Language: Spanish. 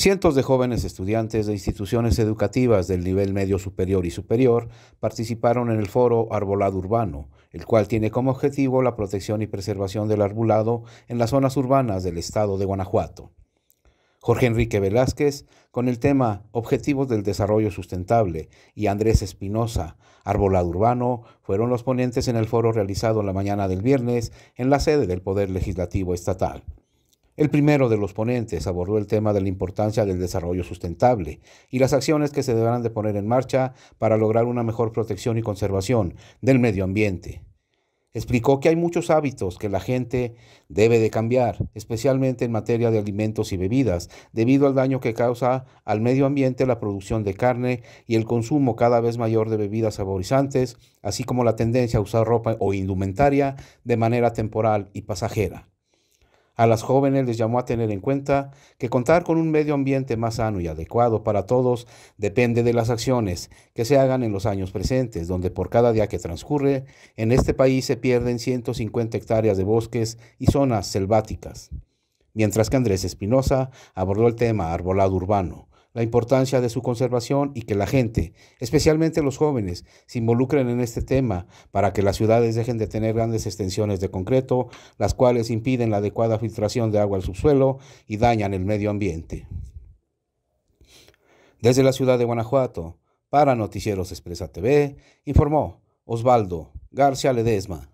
Cientos de jóvenes estudiantes de instituciones educativas del nivel medio superior y superior participaron en el foro Arbolado Urbano, el cual tiene como objetivo la protección y preservación del arbolado en las zonas urbanas del estado de Guanajuato. Jorge Enrique Velázquez, con el tema Objetivos del Desarrollo Sustentable, y Andrés Espinosa, Arbolado Urbano, fueron los ponentes en el foro realizado la mañana del viernes en la sede del Poder Legislativo Estatal. El primero de los ponentes abordó el tema de la importancia del desarrollo sustentable y las acciones que se deberán de poner en marcha para lograr una mejor protección y conservación del medio ambiente. Explicó que hay muchos hábitos que la gente debe de cambiar, especialmente en materia de alimentos y bebidas, debido al daño que causa al medio ambiente la producción de carne y el consumo cada vez mayor de bebidas saborizantes, así como la tendencia a usar ropa o indumentaria de manera temporal y pasajera. A las jóvenes les llamó a tener en cuenta que contar con un medio ambiente más sano y adecuado para todos depende de las acciones que se hagan en los años presentes, donde por cada día que transcurre en este país se pierden 150 hectáreas de bosques y zonas selváticas. Mientras que Andrés Espinosa abordó el tema arbolado urbano, la importancia de su conservación y que la gente, especialmente los jóvenes, se involucren en este tema para que las ciudades dejen de tener grandes extensiones de concreto, las cuales impiden la adecuada filtración de agua al subsuelo y dañan el medio ambiente. Desde la ciudad de Guanajuato, para Noticieros Expresa TV, informó Osvaldo García Ledesma.